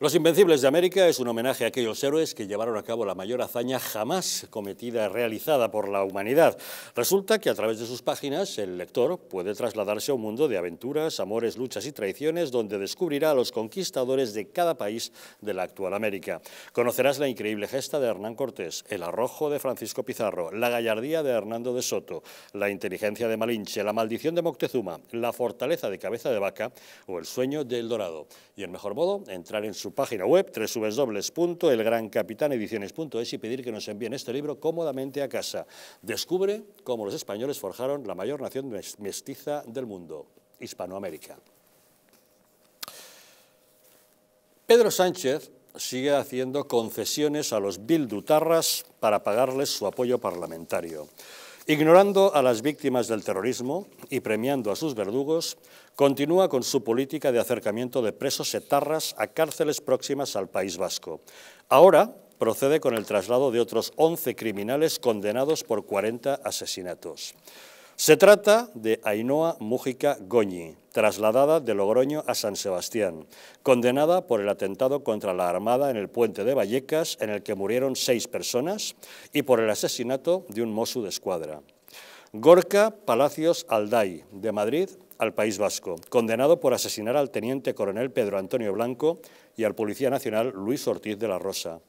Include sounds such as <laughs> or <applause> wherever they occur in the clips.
Los Invencibles de América es un homenaje a aquellos héroes que llevaron a cabo la mayor hazaña jamás cometida, realizada por la humanidad. Resulta que a través de sus páginas el lector puede trasladarse a un mundo de aventuras, amores, luchas y traiciones donde descubrirá a los conquistadores de cada país de la actual América. Conocerás la increíble gesta de Hernán Cortés, el arrojo de Francisco Pizarro, la gallardía de Hernando de Soto, la inteligencia de Malinche, la maldición de Moctezuma, la fortaleza de Cabeza de Vaca o el sueño del Dorado. Y en mejor modo, entrar en su página web www.elgrancapitanediciones.es y pedir que nos envíen este libro cómodamente a casa. Descubre cómo los españoles forjaron la mayor nación mestiza del mundo, Hispanoamérica. Pedro Sánchez sigue haciendo concesiones a los bildutarras para pagarles su apoyo parlamentario. Ignorando a las víctimas del terrorismo y premiando a sus verdugos, continúa con su política de acercamiento de presos etarras a cárceles próximas al País Vasco. Ahora procede con el traslado de otros 11 criminales condenados por 40 asesinatos. Se trata de Ainhoa Mújica Goñi, trasladada de Logroño a San Sebastián, condenada por el atentado contra la Armada en el puente de Vallecas, en el que murieron seis personas, y por el asesinato de un mosu de escuadra. Gorka Palacios Alday, de Madrid al País Vasco, condenado por asesinar al teniente coronel Pedro Antonio Blanco y al policía nacional Luis Ortiz de la Rosa.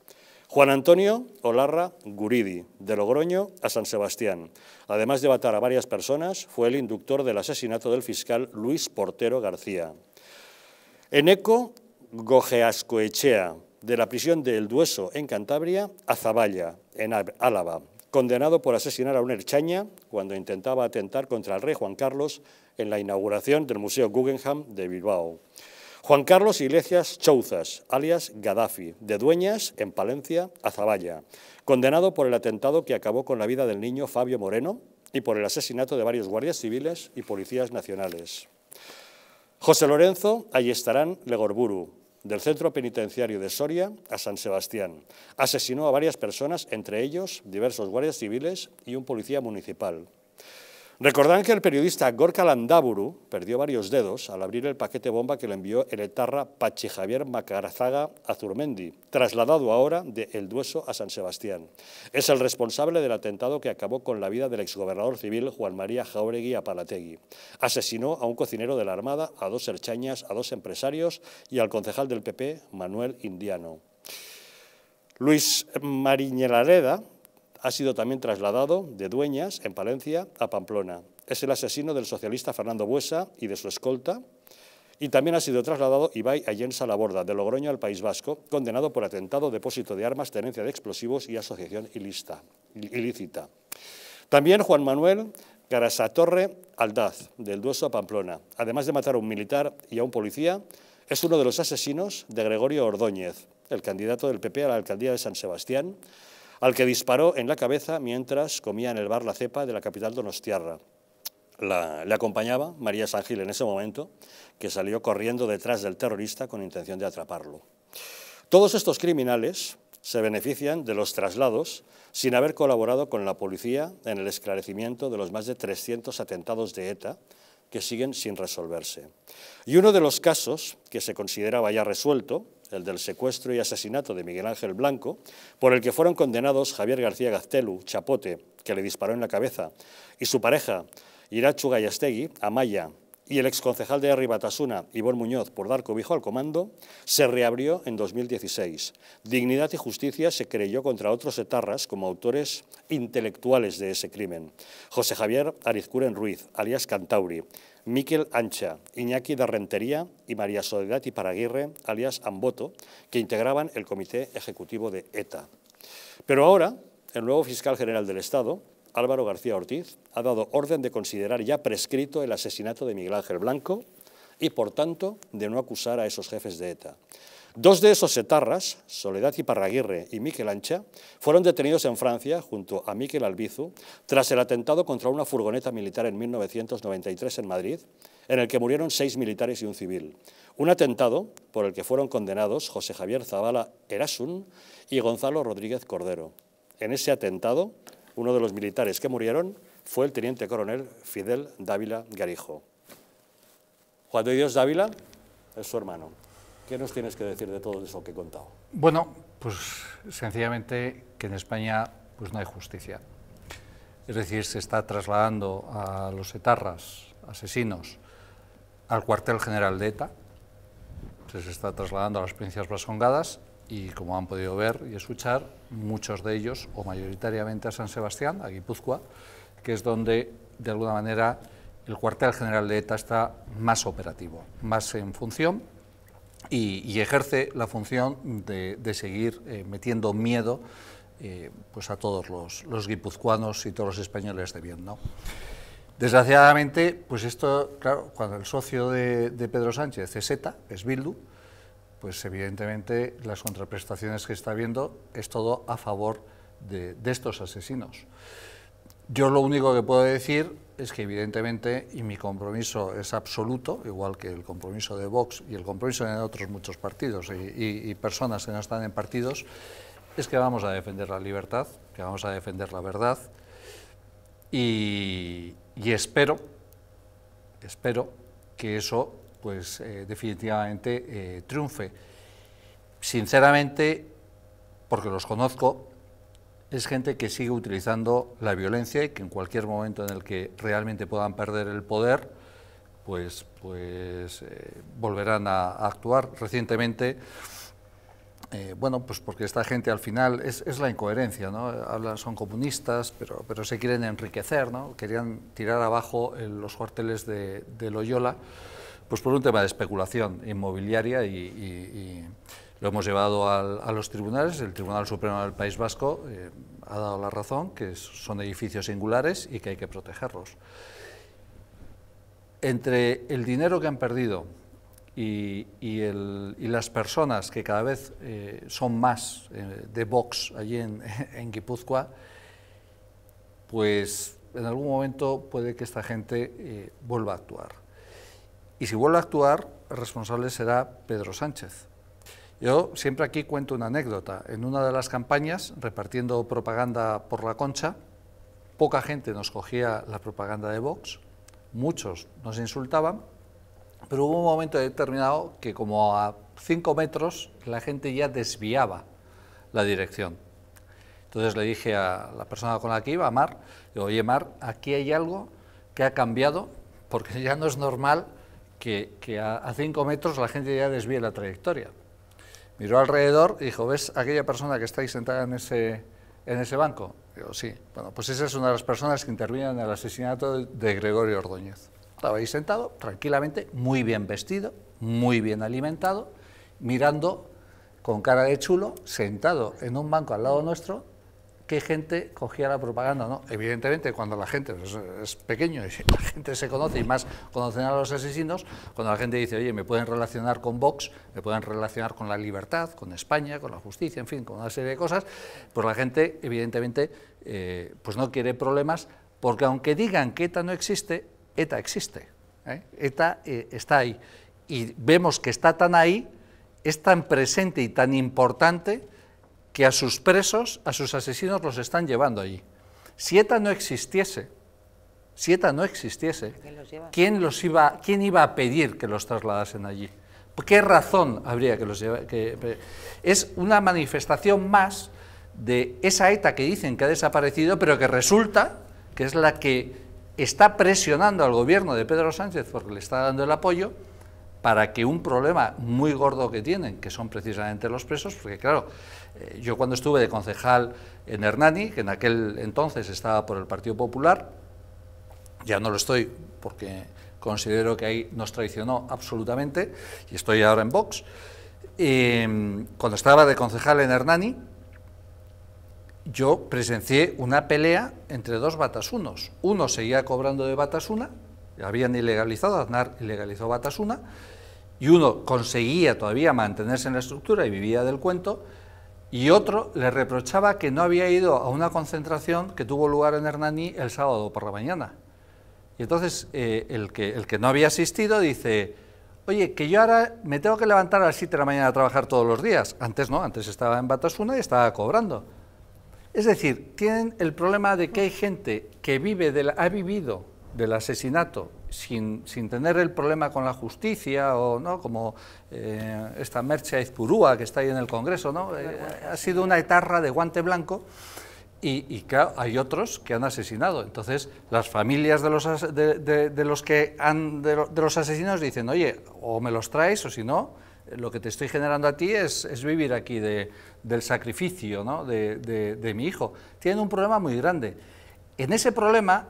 Juan Antonio Olarra Guridi, de Logroño a San Sebastián. Además de matar a varias personas, fue el inductor del asesinato del fiscal Luis Portero García. Eneco Gojeascoechea, de la prisión de El Dueso, en Cantabria, a Zaballa, en Álava, condenado por asesinar a un herchaña cuando intentaba atentar contra el rey Juan Carlos en la inauguración del Museo Guggenheim de Bilbao. Juan Carlos Iglesias Chouzas, alias Gaddafi, de Dueñas, en Palencia, a Zaballa, condenado por el atentado que acabó con la vida del niño Fabio Moreno y por el asesinato de varios guardias civiles y policías nacionales. José Lorenzo Ayestarán Legorburu, del centro penitenciario de Soria a San Sebastián. Asesinó a varias personas, entre ellos diversos guardias civiles y un policía municipal. Recordarán que el periodista Gorka Landaburu perdió varios dedos al abrir el paquete bomba que le envió el etarra Pachi Javier Macarazaga Zurmendi, trasladado ahora de El Dueso a San Sebastián. Es el responsable del atentado que acabó con la vida del exgobernador civil Juan María Jauregui Apalategui. Asesinó a un cocinero de la Armada, a dos serchañas, a dos empresarios y al concejal del PP, Manuel Indiano. Luis Mariñelareda, ha sido también trasladado de Dueñas, en Palencia, a Pamplona. Es el asesino del socialista Fernando Buesa y de su escolta. Y también ha sido trasladado Ibai la Laborda, de Logroño al País Vasco, condenado por atentado, depósito de armas, tenencia de explosivos y asociación ilícita. También Juan Manuel Garasatorre Aldaz, del dueso a Pamplona. Además de matar a un militar y a un policía, es uno de los asesinos de Gregorio Ordóñez, el candidato del PP a la alcaldía de San Sebastián, al que disparó en la cabeza mientras comía en el bar La Cepa de la capital donostiarra. le acompañaba María Sángil en ese momento, que salió corriendo detrás del terrorista con intención de atraparlo. Todos estos criminales se benefician de los traslados sin haber colaborado con la policía en el esclarecimiento de los más de 300 atentados de ETA que siguen sin resolverse. Y uno de los casos que se consideraba ya resuelto, el del secuestro y asesinato de Miguel Ángel Blanco, por el que fueron condenados Javier García Gaztelu, Chapote, que le disparó en la cabeza, y su pareja, Irachu Gallastegui, Amaya, y el exconcejal de Arribatasuna, Ivón Muñoz, por dar cobijo al comando, se reabrió en 2016. Dignidad y Justicia se creyó contra otros etarras como autores intelectuales de ese crimen. José Javier Arizcuren Ruiz, alias Cantauri, Miquel Ancha, Iñaki de Rentería y María Soledad Paraguirre, alias Amboto, que integraban el comité ejecutivo de ETA. Pero ahora, el nuevo fiscal general del Estado, Álvaro García Ortiz, ha dado orden de considerar ya prescrito el asesinato de Miguel Ángel Blanco y, por tanto, de no acusar a esos jefes de ETA. Dos de esos etarras, Soledad Iparraguirre y Miquel Ancha, fueron detenidos en Francia junto a Miquel Albizu tras el atentado contra una furgoneta militar en 1993 en Madrid, en el que murieron seis militares y un civil. Un atentado por el que fueron condenados José Javier Zavala Erasun y Gonzalo Rodríguez Cordero. En ese atentado, uno de los militares que murieron fue el teniente coronel Fidel Dávila Garijo. Juan de Dios Dávila es su hermano. ¿Qué nos tienes que decir de todo eso que he contado? Bueno, pues sencillamente que en España pues no hay justicia. Es decir, se está trasladando a los etarras, asesinos, al cuartel general de ETA, se está trasladando a las provincias blasongadas y como han podido ver y escuchar, muchos de ellos, o mayoritariamente a San Sebastián, a Guipúzcoa, que es donde de alguna manera el cuartel general de ETA está más operativo, más en función y, ejerce la función de, seguir eh, metiendo miedo eh, pues a todos los, guipuzcoanos y todos los españoles de bien. ¿no? Desgraciadamente, pues esto, claro, cuando el socio de, Pedro Sánchez es ETA, es Bildu, pues evidentemente las contraprestaciones que está viendo es todo a favor de estos asesinos. Yo lo único que puedo decir es que evidentemente, y mi compromiso es absoluto, igual que el compromiso de Vox y el compromiso de otros muchos partidos y, personas que no están en partidos, es que vamos a defender la libertad, que vamos a defender la verdad y, espero, espero que eso pues eh, definitivamente eh, triunfe. Sinceramente, porque los conozco, es gente que sigue utilizando la violencia y que en cualquier momento en el que realmente puedan perder el poder, pues, pues eh, volverán a, actuar. Recientemente, eh, bueno, pues porque esta gente al final es, la incoherencia, ¿no? Hablan, son comunistas, pero, pero se quieren enriquecer, ¿no? Querían tirar abajo los cuarteles de, Loyola, pues por un tema de especulación inmobiliaria y lo hemos llevado a los tribunales, el Tribunal Supremo del País Vasco eh, ha dado la razón que son edificios singulares y que hay que protegerlos. Entre el dinero que han perdido y, las personas que cada vez eh, son más eh, de Vox allí <laughs> en, Guipúzcoa, pues en algún momento puede que esta gente vuelva a actuar. Y si vuelve a actuar, el responsable será Pedro Sánchez. Yo siempre aquí cuento una anécdota. En una de las campañas, repartiendo propaganda por la concha, poca gente nos cogía la propaganda de Vox, muchos nos insultaban, pero hubo un momento determinado que como a cinco metros la gente ya desviaba la dirección. Entonces le dije a la persona con la que iba, a Mar, digo, oye Mar, aquí hay algo que ha cambiado porque ya no es normal que, a cinco metros la gente ya desvíe la trayectoria. Miró alrededor y dijo, ¿ves aquella persona que está ahí sentada en ese, en ese banco? Digo, sí. Bueno, pues esa es una de las personas que intervino en el asesinato de Gregorio Ordóñez. Estaba ahí sentado, tranquilamente, muy bien vestido, muy bien alimentado, mirando con cara de chulo, sentado en un banco al lado nuestro, qué gente cogía la propaganda. ¿no? Evidentemente, cuando la gente es pequeño y <laughs> la gente se conoce y más conocen a los asesinos, cuando la gente dice, oye, me pueden relacionar con Vox, me pueden relacionar con la libertad, con España, con la justicia, en fin, con una serie de cosas, pues la gente, evidentemente, eh, pues no quiere problemas, porque aunque digan que ETA no existe, ETA existe. ¿eh? ETA eh, está ahí. Y vemos que está tan ahí, es tan presente y tan importante que a sus presos, a sus asesinos los están llevando allí. Si ETA no existiese, si ETA no existiese, ¿quién, los iba, ¿quién iba a pedir que los trasladasen allí? ¿Qué razón habría que los que eh, Es una manifestación más de esa ETA que dicen que ha desaparecido, pero que resulta que es la que está presionando al gobierno de Pedro Sánchez porque le está dando el apoyo para que un problema muy gordo que tienen, que son precisamente los presos, porque claro, eh, yo cuando estuve de concejal en Hernani, que en aquel entonces estaba por el Partido Popular, ya no lo estoy porque considero que ahí nos traicionó absolutamente, y estoy ahora en Vox, eh, cuando estaba de concejal en Hernani, yo presencié una pelea entre dos batasunos. Uno seguía cobrando de batas batasuna habían ilegalizado, Aznar ilegalizó Batasuna, y uno conseguía todavía mantenerse en la estructura y vivía del cuento, y otro le reprochaba que no había ido a una concentración que tuvo lugar en Hernani el sábado por la mañana. Y entonces eh, el, que, el que no había asistido dice, oye, que yo ahora me tengo que levantar a las 7 de la mañana a trabajar todos los días. Antes no, antes estaba en Batasuna y estaba cobrando. Es decir, tienen el problema de que hay gente que vive de ha vivido del asesinato sin, tener el problema con la justicia o no como eh, esta Merche Izpurúa que está ahí en el Congreso no eh, ha sido una etarra de guante blanco y, hay otros que han asesinado. Entonces, las familias de los, de, los que han, de, los asesinos dicen, oye, o me los traes o si no, lo que te estoy generando a ti es, vivir aquí del sacrificio ¿no? de mi hijo. Tienen un problema muy grande. En ese problema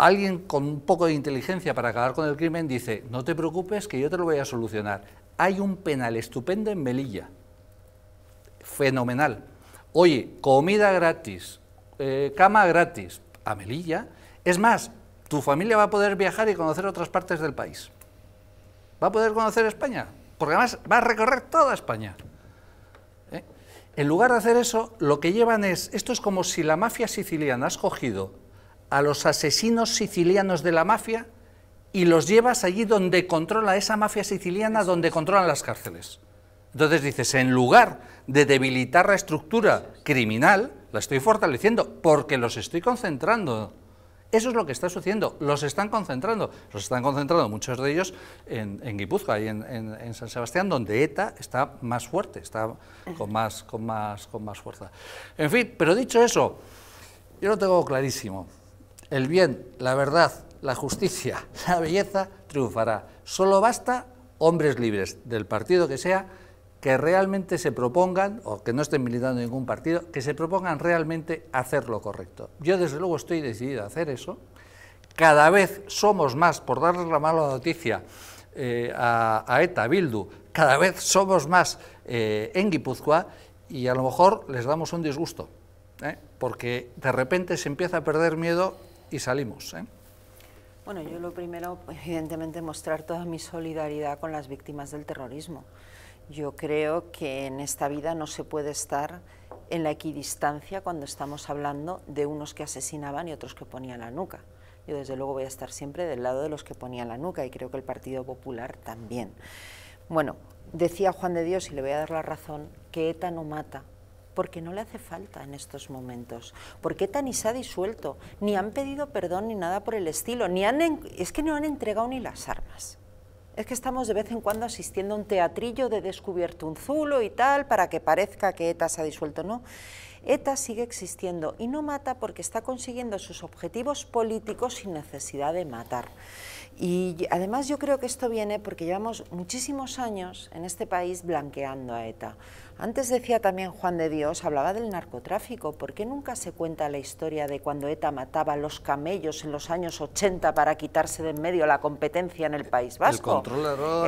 alguien con un poco de inteligencia para acabar con el crimen dice, no te preocupes que yo te lo voy a solucionar. Hay un penal estupendo en Melilla. Fenomenal. Oye, comida gratis, eh, cama gratis, a Melilla. Es más, tu familia va a poder viajar y conocer otras partes del país. Va a poder conocer España, porque además va a recorrer toda España. ¿Eh? En lugar de hacer eso, lo que llevan es, esto es como si la mafia siciliana ha escogido a los asesinos sicilianos de la mafia y los llevas allí donde controla esa mafia siciliana, donde controlan las cárceles. Entonces dices, en lugar de debilitar la estructura criminal, la estoy fortaleciendo porque los estoy concentrando. Eso es lo que está sucediendo, los están concentrando, los están concentrando muchos de ellos en, en Guipúzcoa y en, en, San Sebastián, donde ETA está más fuerte, está con más, con, más, con más fuerza. En fin, pero dicho eso, yo lo tengo clarísimo el bien, la verdad, la justicia, <laughs> la belleza triunfará. Solo basta hombres libres del partido que sea que realmente se propongan, o que no estén militando en ningún partido, que se propongan realmente hacer lo correcto. Yo desde luego estoy decidido a hacer eso. Cada vez somos más, por darles la mala noticia eh, a, ETA, a Bildu, cada vez somos más eh, en Guipúzcoa y a lo mejor les damos un disgusto, ¿eh? porque de repente se empieza a perder miedo y salimos. ¿eh? Bueno, yo lo primero, evidentemente, mostrar toda mi solidaridad con las víctimas del terrorismo. Yo creo que en esta vida no se puede estar en la equidistancia cuando estamos hablando de unos que asesinaban y otros que ponían la nuca. Yo desde luego voy a estar siempre del lado de los que ponían la nuca y creo que el Partido Popular también. Bueno, decía Juan de Dios, y le voy a dar la razón, que ETA no mata, porque no le hace falta en estos momentos. ¿Por qué ni se ha disuelto? Ni han pedido perdón ni nada por el estilo, ni han es que no han entregado ni las armas. Es que estamos de vez en cuando asistiendo a un teatrillo de descubierto un zulo y tal para que parezca que ETA se ha disuelto, ¿no? ETA sigue existiendo y no mata porque está consiguiendo sus objetivos políticos sin necesidad de matar. Y además yo creo que esto viene porque llevamos muchísimos años en este país blanqueando a ETA. Antes decía también Juan de Dios, hablaba del narcotráfico, ¿por qué nunca se cuenta la historia de cuando ETA mataba a los camellos en los años 80 para quitarse de en medio la competencia en el País Vasco?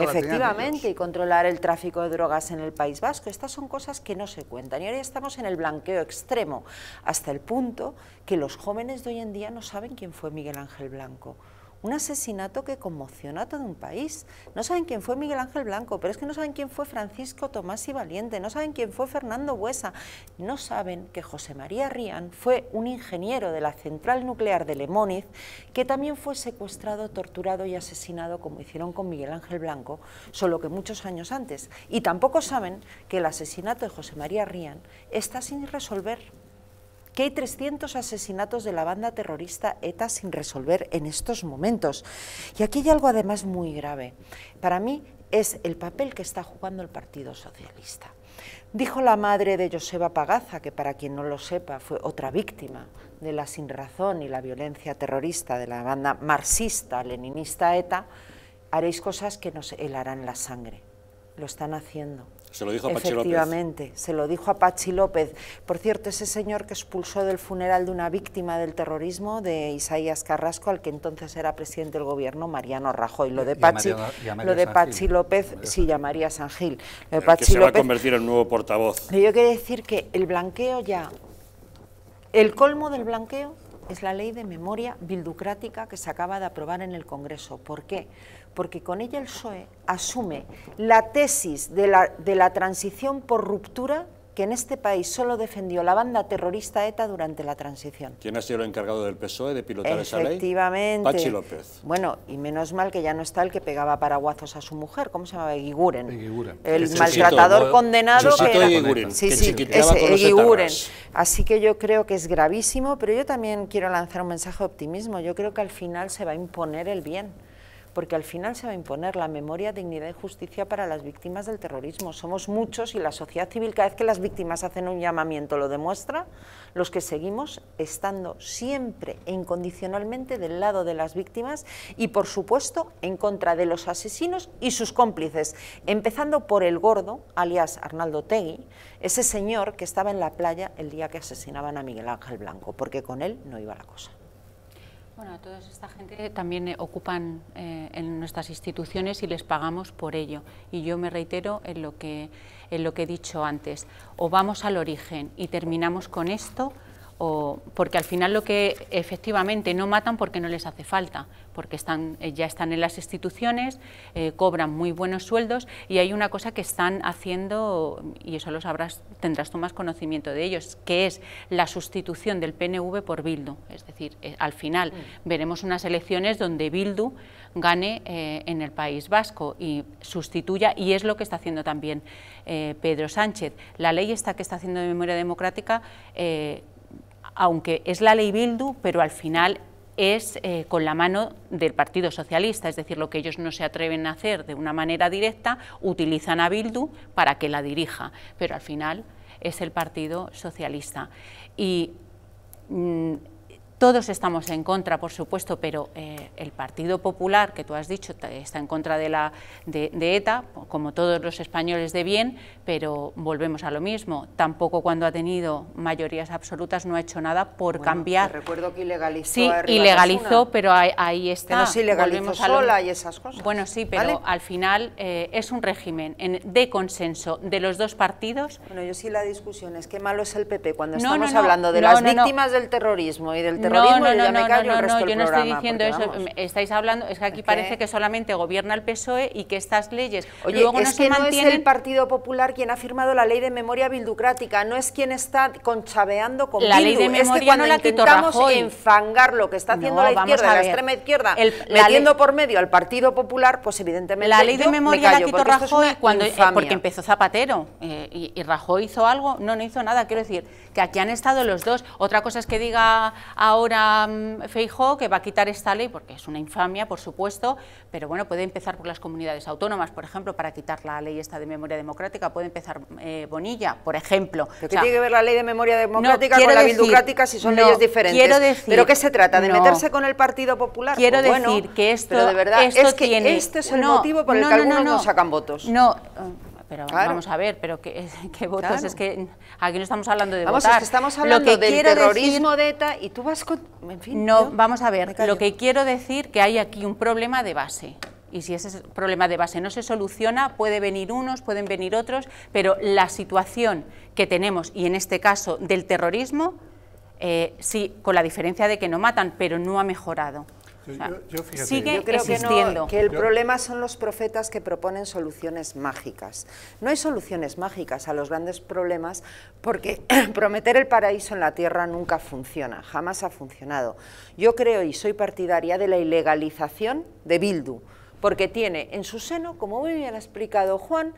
Efectivamente, y controlar el tráfico de drogas en el País Vasco. Estas son cosas que no se cuentan y ahora ya estamos en el blanqueo extremo, hasta el punto que los jóvenes de hoy en día no saben quién fue Miguel Ángel Blanco un asesinato que conmociona a todo un país. No saben quién fue Miguel Ángel Blanco, pero es que no saben quién fue Francisco Tomás y Valiente, no saben quién fue Fernando Buesa, no saben que José María Rían fue un ingeniero de la central nuclear de Lemóniz que también fue secuestrado, torturado y asesinado como hicieron con Miguel Ángel Blanco, solo que muchos años antes. Y tampoco saben que el asesinato de José María Rían está sin resolver que hay 300 asesinatos de la banda terrorista ETA sin resolver en estos momentos. Y aquí hay algo además muy grave. Para mí es el papel que está jugando el Partido Socialista. Dijo la madre de Joseba Pagaza, que para quien no lo sepa fue otra víctima de la sinrazón y la violencia terrorista de la banda marxista-leninista ETA, haréis cosas que nos helarán la sangre. Lo están haciendo. Se lo dijo a Pachi López. Efectivamente, se lo dijo a Pachi López. Por cierto, ese señor que expulsó del funeral de una víctima del terrorismo, de Isaías Carrasco, al que entonces era presidente del gobierno, Mariano Rajoy. Lo de Pachi, lo de López, sí, llamaría San Gil. Lo que se va a convertir en nuevo portavoz. Yo quiero decir que el blanqueo ya, el colmo del blanqueo es la ley de memoria bilducrática que se acaba de aprobar en el Congreso. ¿Por qué? porque con ella el PSOE asume la tesis de la, de la transición por ruptura que en este país solo defendió la banda terrorista ETA durante la transición. ¿Quién ha sido el encargado del PSOE de pilotar esa ley? Efectivamente. Pachi López. Bueno, y menos mal que ya no está el que pegaba paraguazos a su mujer, ¿cómo se llamaba? Eguiguren. Eguiguren. El maltratador condenado que Sí, sí, Así que yo creo que es gravísimo, pero yo también quiero lanzar un mensaje de optimismo. Yo creo que al final se va a imponer el bien porque al final se va a imponer la memoria, dignidad y justicia para las víctimas del terrorismo. Somos muchos y la sociedad civil cada vez que las víctimas hacen un llamamiento lo demuestra, los que seguimos estando siempre e incondicionalmente del lado de las víctimas y por supuesto en contra de los asesinos y sus cómplices, empezando por el gordo, alias Arnaldo Tegui, ese señor que estaba en la playa el día que asesinaban a Miguel Ángel Blanco, porque con él no iba la cosa. Bueno, toda esta gente también eh, ocupan eh, en nuestras instituciones y les pagamos por ello. Y yo me reitero en lo que, en lo que he dicho antes. O vamos al origen y terminamos con esto o porque al final lo que efectivamente no matan porque no les hace falta, porque están, eh, ya están en las instituciones, eh, cobran muy buenos sueldos y hay una cosa que están haciendo, y eso lo sabrás, tendrás tú más conocimiento de ellos, que es la sustitución del PNV por Bildu. Es decir, eh, al final veremos unas elecciones donde Bildu gane en el País Vasco y sustituya, y es lo que está haciendo también Pedro Sánchez. La ley esta que está haciendo de memoria democrática aunque es la ley Bildu, pero al final es eh, con la mano del Partido Socialista, es decir, lo que ellos no se atreven a hacer de una manera directa, utilizan a Bildu para que la dirija, pero al final es el Partido Socialista. Y mm, todos estamos en contra, por supuesto, pero eh, el Partido Popular, que tú has dicho, está en contra de, la, de ETA, como todos los españoles de bien, pero volvemos a lo mismo. Tampoco cuando ha tenido mayorías absolutas no ha hecho nada por cambiar. recuerdo que ilegalizó. Sí, ilegalizó, pero ahí, está. no se sola y esas cosas. Bueno, sí, pero al final eh, es un régimen de consenso de los dos partidos. Bueno, yo sí la discusión es qué malo es el PP cuando no, estamos hablando de las víctimas del terrorismo y del terrorismo. No, no, no, yo no estoy diciendo eso. Estáis hablando, es que aquí parece que solamente gobierna el PSOE y que estas leyes Oye, luego es no que se el Partido Popular quien ha firmado la ley de memoria bilducrática, no es quien está conchabeando con la ley de memoria es cuando la intentamos enfangar lo que está haciendo la izquierda, la extrema izquierda, metiendo por medio al Partido Popular, pues evidentemente la ley de memoria la quitó Rajoy cuando eh, porque empezó Zapatero eh, y, Rajoy hizo algo, no no hizo nada, quiero decir que aquí han estado los dos. Otra cosa es que diga ahora um, que va a quitar esta ley porque es una infamia, por supuesto, pero bueno, puede empezar por las comunidades autónomas, por ejemplo, para quitar la ley esta de memoria democrática, empezar eh, Bonilla, por ejemplo. ¿Qué tiene que ver la ley de memoria democrática con la bildocrática si son leyes diferentes? ¿Pero qué se trata? ¿De meterse con el Partido Popular? Quiero pues decir que esto. Pero de verdad, es que tiene, este es el motivo por el que algunos no, sacan votos. No eh, pero vamos a ver, pero eh, <laughs> qué, votos, es que aquí no estamos hablando de vamos, Es que estamos hablando de del terrorismo de ETA y tú vas con... En fin, no, vamos a ver, lo que quiero decir que hay aquí un problema de base y si ese problema de base no se soluciona, puede venir unos, pueden venir otros, pero la situación que tenemos, y en este caso del terrorismo, eh, sí, con la diferencia de que no matan, pero no ha mejorado. Yo, Sigue Que, que el problema son los profetas que proponen soluciones mágicas. No hay soluciones mágicas a los grandes problemas porque <clears throat> prometer el paraíso en la tierra nunca funciona, jamás ha funcionado. Yo creo y soy partidaria de la ilegalización de Bildu porque tiene en su seno, como muy bien ha explicado Juan,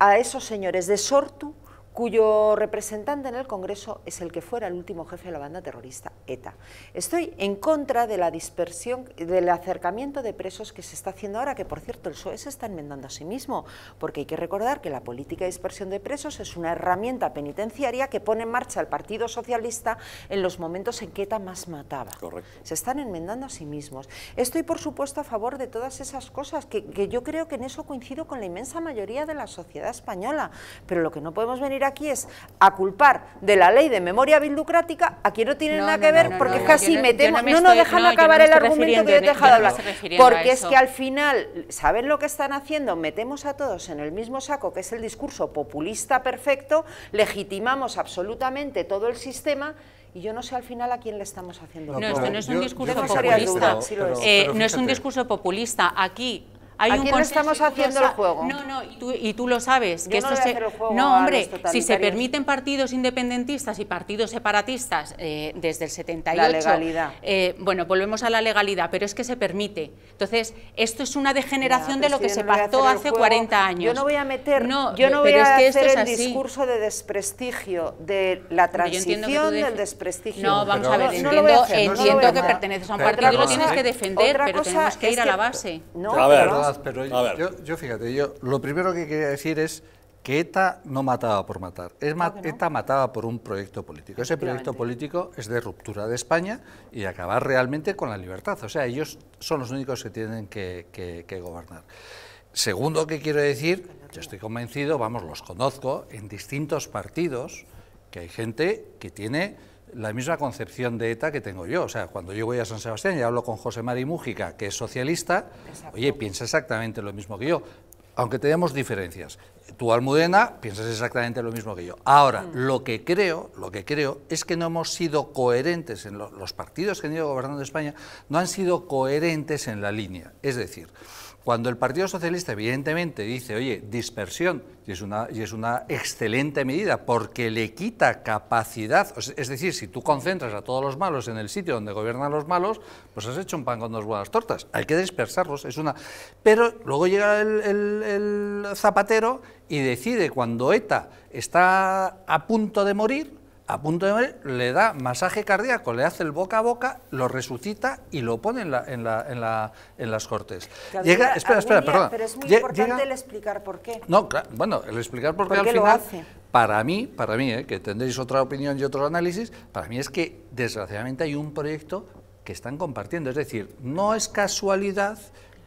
a esos señores de Sortu, cuyo representante en el Congreso es el que fuera el último jefe de la banda terrorista ETA. Estoy en contra de la dispersión, del acercamiento de presos que se está haciendo ahora, que por cierto el PSOE se está enmendando a sí mismo, porque hay que recordar que la política de dispersión de presos es una herramienta penitenciaria que pone en marcha el Partido Socialista en los momentos en que ETA más mataba. Correcto. Se están enmendando a sí mismos. Estoy por supuesto a favor de todas esas cosas, que yo creo que en eso coincido con la inmensa mayoría de la sociedad española, pero lo que no podemos venir aquí es a culpar de la ley de memoria bilducrática aquí no tiene nada que ver, porque es casi metemos, no, nos dejan acabar el argumento que he dejado hablar, porque es que al final, ¿saben lo que están haciendo? Metemos a todos en el mismo saco, que es el discurso populista perfecto, legitimamos absolutamente todo el sistema y yo no sé al final a quién le estamos haciendo. No, no es un discurso populista. Eh, no es un discurso populista. Aquí no estamos haciendo el juego. No, no, y tú, lo sabes. que no esto se... el no hombre, si se permiten partidos independentistas y partidos separatistas eh, desde el 78... La legalidad. Eh, bueno, volvemos a la legalidad, pero es que se permite. Entonces, esto es una degeneración de lo que se pactó hace 40 años. Yo no voy a meter, no, yo no voy a hacer es el discurso de desprestigio, de la transición del desprestigio. No, vamos a ver, entiendo, que perteneces a un partido y lo tienes que defender, pero tenemos que ir a la base. No, a ver, pero yo, fíjate, yo lo primero que quería decir es que ETA no mataba por matar, ETA mataba por un proyecto político. Ese proyecto político es de ruptura de España y acabar realmente con la libertad. O sea, ellos son los únicos que tienen que, que gobernar. Segundo que quiero decir, yo estoy convencido, vamos, los conozco, en distintos partidos, que hay gente que tiene la misma concepción de ETA que tengo yo. O sea, cuando yo voy a San Sebastián y hablo con José Mari Mújica, que es socialista, oye, piensa exactamente lo mismo que yo, aunque tenemos diferencias. Tú, Almudena, piensas exactamente lo mismo que yo. Ahora, mm. lo que creo, lo que creo es que no hemos sido coherentes en los partidos que han ido gobernando España, no han sido coherentes en la línea. Es decir, cuando el Partido Socialista, evidentemente, dice, oye, dispersión, y es una, y es una excelente medida porque le quita capacidad, es decir, si tú concentras a todos los malos en el sitio donde gobiernan los malos, pues has hecho un pan con dos buenas tortas, hay que dispersarlos, es una... Pero luego llega el, el zapatero y decide cuando ETA está a punto de morir, a punto de morir, le da masaje cardíaco, le hace el boca a boca, lo resucita y lo pone en, las cortes. espera, espera, perdón. Pero es muy importante el explicar por qué. No, bueno, el explicar por, qué al final, para mí, para mí, eh, que tendréis otra opinión y otro análisis, para mí es que desgraciadamente hay un proyecto que están compartiendo. Es decir, no es casualidad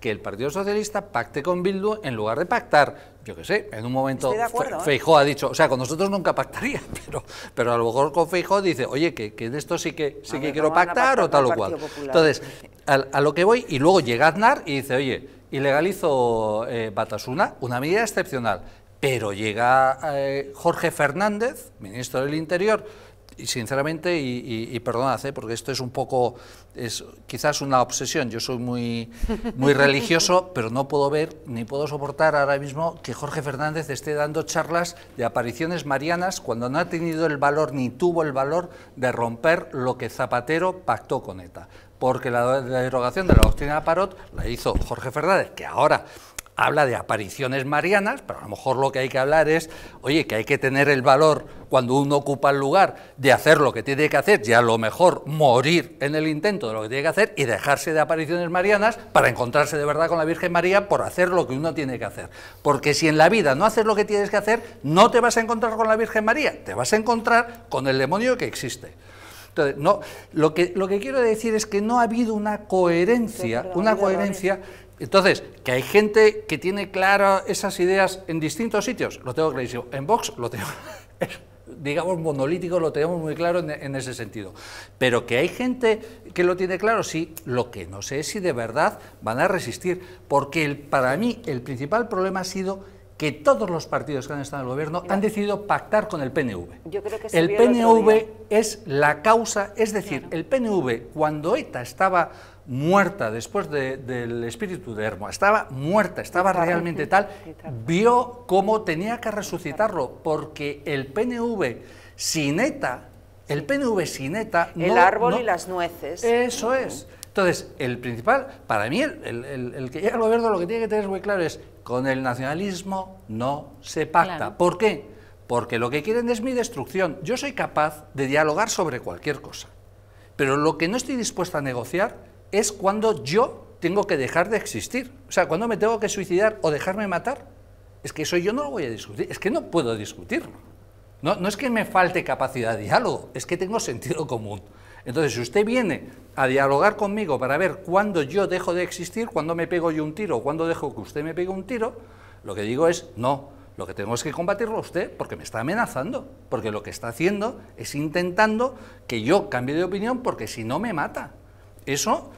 que el Partido Socialista pacte con Bildu en lugar de pactar yo qué sé, en un momento ¿eh? Feijó ha dicho, o sea, con nosotros nunca pactaría, <laughs> pero, pero a lo mejor con Feijó dice, oye, que, de esto sí que, sí que quiero pactar o tal o cual. Entonces, a, lo que voy, y luego llega Aznar y dice, oye, ilegalizo eh, Batasuna, una medida excepcional, pero llega eh, Jorge Fernández, ministro del Interior, y sinceramente, y, perdonad, ¿eh? porque esto es un poco, es quizás una obsesión, yo soy muy, muy <laughs> religioso, pero no puedo ver ni puedo soportar ahora mismo que Jorge Fernández esté dando charlas de apariciones marianas cuando no ha tenido el valor ni tuvo el valor de romper lo que Zapatero pactó con ETA. Porque la, derogación de la doctrina de Parot la hizo Jorge Fernández, que ahora habla de apariciones marianas, pero a lo mejor lo que hay que hablar es, oye, que hay que tener el valor cuando uno ocupa el lugar de hacer lo que tiene que hacer y a lo mejor morir en el intento de lo que tiene que hacer y dejarse de apariciones marianas para encontrarse de verdad con la Virgen María por hacer lo que uno tiene que hacer. Porque si en la vida no haces lo que tienes que hacer, no te vas a encontrar con la Virgen María, te vas a encontrar con el demonio que existe. Entonces, no, lo que, lo que quiero decir es que no ha habido una coherencia, una coherencia entonces, que hay gente que tiene claras esas ideas en distintos sitios, lo tengo clarísimo. En Vox lo tengo, <laughs> digamos, monolítico, lo tenemos muy claro en, ese sentido. Pero que hay gente que lo tiene claro, sí, lo que no sé es si de verdad van a resistir. Porque para mí el principal problema ha sido que todos los partidos que han estado en el gobierno han decidido pactar con el PNV. el PNV es la causa, es decir, el PNV cuando ETA estaba muerta después del espíritu de Hermo, estaba muerta, estaba realmente tal, vio cómo tenía que resucitarlo, porque el PNV sin ETA, el PNV sin ETA... El árbol y las nueces. Eso es. Entonces, el principal, para mí, el, el, el que llega al gobierno lo que tiene que tener muy claro es con el nacionalismo no se pacta. ¿Por qué? Porque lo que quieren es mi destrucción. Yo soy capaz de dialogar sobre cualquier cosa. Pero lo que no estoy dispuesta a negociar es cuando yo tengo que dejar de existir. O sea, cuando me tengo que suicidar o dejarme matar. Es que eso yo no lo voy a discutir. Es que no puedo discutirlo. No, no es que me falte capacidad de diálogo, es que tengo sentido común. Entonces, si usted viene a dialogar conmigo para ver cuándo yo dejo de existir, cuándo me pego yo un tiro, cuándo dejo que usted me pegue un tiro, lo que digo es no. Lo que tengo es que combatirlo usted porque me está amenazando, porque lo que está haciendo es intentando que yo cambie de opinión porque si no me mata. Eso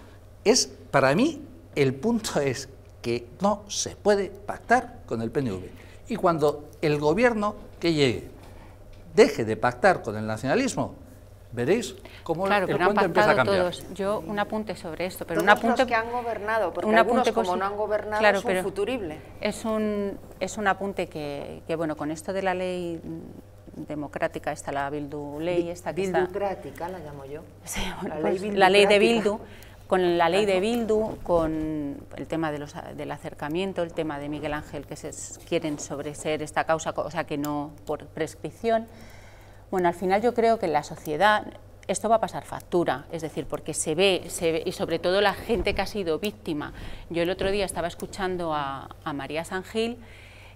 es, para mí, el punto <laughs> es que no se puede pactar con el PNV. Y cuando el gobierno que llegue deje de pactar con el nacionalismo, veréis cómo claro, el, cuento empieza a Todos. Yo un apunte sobre esto, pero un apunte que han gobernado, porque algunos como no han gobernado un futurible. Es un es un apunte que, que, bueno con esto de la ley democrática está la Bildu ley esta que Bilducrática la llamo yo. <laughs> Pues, la, ley de Bildu con la ley de Bildu, con el tema de los, del acercamiento, el tema de Miguel Ángel, que se quieren ser esta causa, o sea que no por prescripción. Bueno, al final yo creo que en la sociedad esto va a pasar factura, es decir, porque se ve, se y sobre todo la gente que ha sido víctima. Yo el otro día estaba escuchando a, María Sangil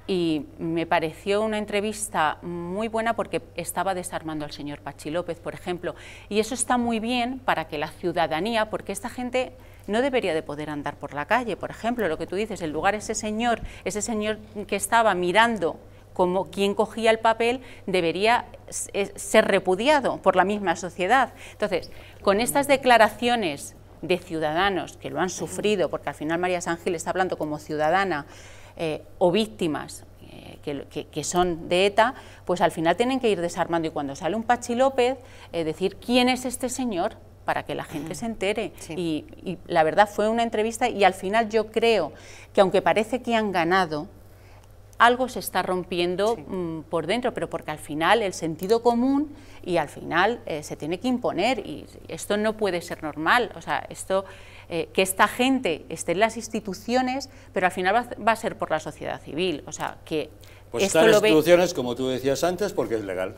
y me pareció una entrevista muy buena porque estaba desarmando al señor Pachi López, por ejemplo, y eso está muy bien para que la ciudadanía, porque esta gente no debería de poder andar por la calle, por ejemplo, lo que tú dices, el lugar ese señor, ese señor que estaba mirando como quien cogía el papel debería eh, ser repudiado por la misma sociedad. Entonces, con estas declaraciones de ciudadanos que lo han sufrido, porque al final María Sángel está hablando como ciudadana eh, o víctimas eh, que, son de ETA, pues al final tienen que ir desarmando y cuando sale un Pachi López, decir quién es este señor para que la gente se entere. Mm, y, la verdad fue una entrevista y al final yo creo que aunque parece que han ganado, algo se está rompiendo mm, por dentro, pero porque al final el sentido común y al final eh, se tiene que imponer y esto no puede ser normal, o sea, esto, eh, que esta gente esté en las instituciones, pero al final va, a ser por la sociedad civil, o sea, que... Pues esto están instituciones, como tú decías antes, porque es legal.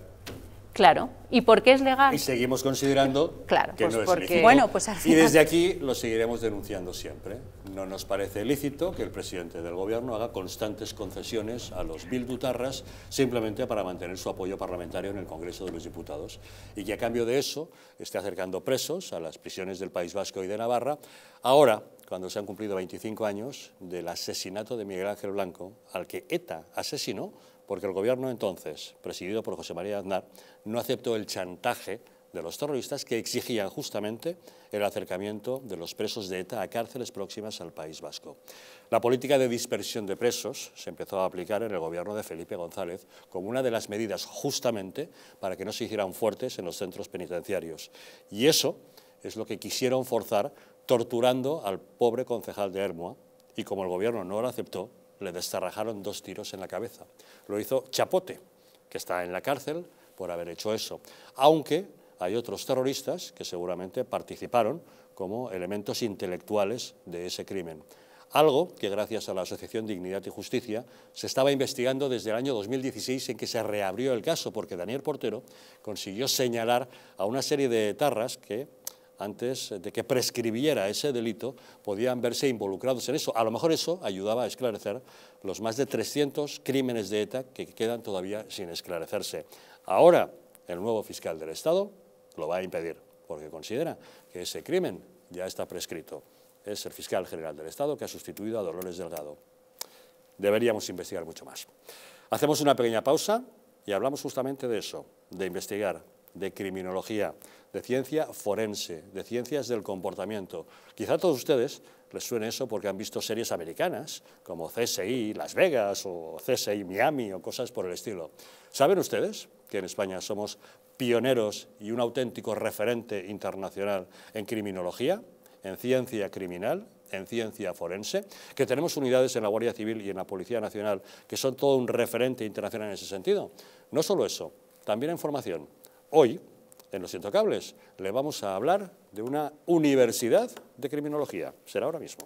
Claro. ¿Y por qué es legal? Y seguimos considerando claro, que pues no es porque... Bueno, pues Y desde aquí lo seguiremos denunciando siempre. No nos parece lícito que el presidente del Gobierno haga constantes concesiones a los bildutarras simplemente para mantener su apoyo parlamentario en el Congreso de los Diputados y que a cambio de eso esté acercando presos a las prisiones del País Vasco y de Navarra. Ahora, cuando se han cumplido 25 años del asesinato de Miguel Ángel Blanco, al que ETA asesinó porque el gobierno entonces, presidido por José María Aznar, no aceptó el chantaje de los terroristas que exigían justamente el acercamiento de los presos de ETA a cárceles próximas al País Vasco. La política de dispersión de presos se empezó a aplicar en el gobierno de Felipe González como una de las medidas justamente para que no se hicieran fuertes en los centros penitenciarios. Y eso es lo que quisieron forzar torturando al pobre concejal de Hermoa y como el gobierno no lo aceptó, le destarrajaron dos tiros en la cabeza. Lo hizo Chapote, que está en la cárcel por haber hecho eso. Aunque hay otros terroristas que seguramente participaron como elementos intelectuales de ese crimen. Algo que gracias a la Asociación Dignidad y Justicia se estaba investigando desde el año 2016 en que se reabrió el caso porque Daniel Portero consiguió señalar a una serie de tarras que antes eh, de que prescribiera ese delito, podían verse involucrados en eso. A lo mejor eso ayudaba a esclarecer los más de 300 crímenes de ETA que quedan todavía sin esclarecerse. Ahora, el nuevo fiscal del Estado lo va a impedir, porque considera que ese crimen ya está prescrito. Es el fiscal general del Estado que ha sustituido a Dolores Delgado. Deberíamos investigar mucho más. Hacemos una pequeña pausa y hablamos justamente de eso, de investigar de criminología, de ciencia forense, de ciencias del comportamiento. Quizá todos ustedes les suene eso porque han visto series americanas como CSI Las Vegas o CSI Miami o cosas por el estilo. ¿Saben ustedes que en España somos pioneros y un auténtico referente internacional en criminología, en ciencia criminal, en ciencia forense, que tenemos unidades en la Guardia Civil y en la Policía Nacional que son todo un referente internacional en ese sentido? No solo eso, también en formación Hoy, en los Intocables, le vamos a hablar de una universidad de criminología. Será ahora mismo.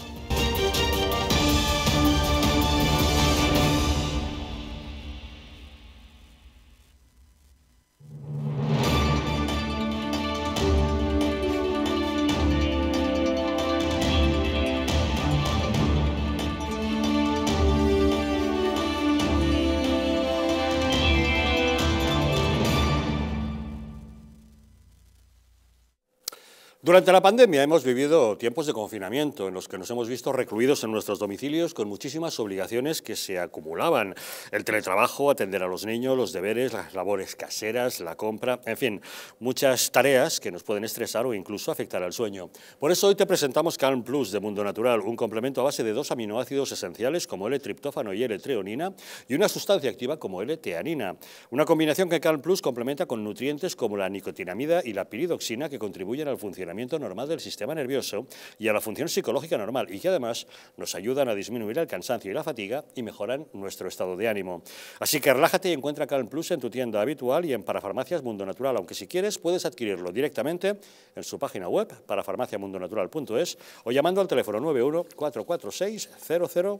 Durante la pandemia hemos vivido tiempos de confinamiento en los que nos hemos visto recluidos en nuestros domicilios con muchísimas obligaciones que se acumulaban. El teletrabajo, atender a los niños, los deberes, las labores caseras, la compra, en fin, muchas tareas que nos pueden estresar o incluso afectar al sueño. Por eso hoy te presentamos Calm Plus de Mundo Natural, un complemento a base de dos aminoácidos esenciales como L-triptófano y L-treonina y una sustancia activa como L-teanina. Una combinación que Calm Plus complementa con nutrientes como la nicotinamida y la piridoxina que contribuyen al funcionamiento normal del sistema nervioso y a la función psicológica normal y que además nos ayudan a disminuir el cansancio y la fatiga y mejoran nuestro estado de ánimo. Así que relájate y encuentra Calm Plus en tu tienda habitual y en Parafarmacias Mundo Natural, aunque si quieres puedes adquirirlo directamente en su página web parafarmaciamundonatural.es o llamando al teléfono 91 0000.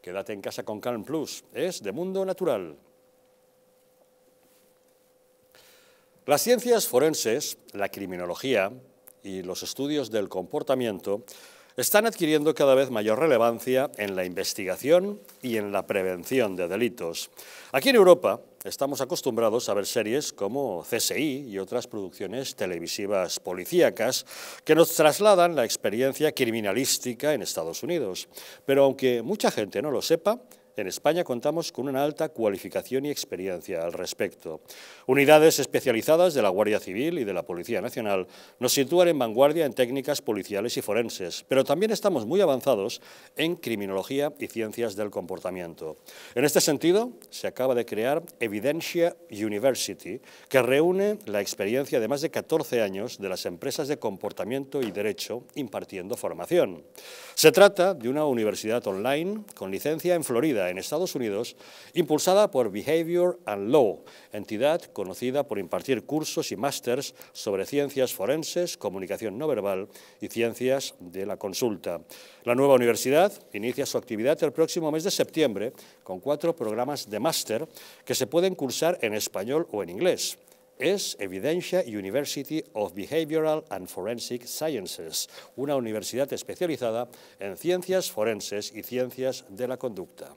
Quédate en casa con Calm Plus, es de Mundo Natural. Las ciencias forenses, la criminología y los estudios del comportamiento están adquiriendo cada vez mayor relevancia en la investigación y en la prevención de delitos. Aquí en Europa estamos acostumbrados a ver series como CSI y otras producciones televisivas policíacas que nos trasladan la experiencia criminalística en Estados Unidos. Pero aunque mucha gente no lo sepa, en España contamos con una alta cualificación y experiencia al respecto. Unidades especializadas de la Guardia Civil y de la Policía Nacional nos sitúan en vanguardia en técnicas policiales y forenses, pero también estamos muy avanzados en criminología y ciencias del comportamiento. En este sentido, se acaba de crear Evidencia University, que reúne la experiencia de más de 14 años de las empresas de comportamiento y derecho impartiendo formación. Se trata de una universidad online con licencia en Florida, en Estados Unidos, impulsada por Behavior and Law, entidad conocida por impartir cursos y másters sobre ciencias forenses, comunicación no verbal y ciencias de la consulta. La nueva universidad inicia su actividad el próximo mes de septiembre con cuatro programas de máster que se pueden cursar en español o en inglés es Evidencia University of Behavioral and Forensic Sciences, una universidad especializada en ciencias forenses y ciencias de la conducta.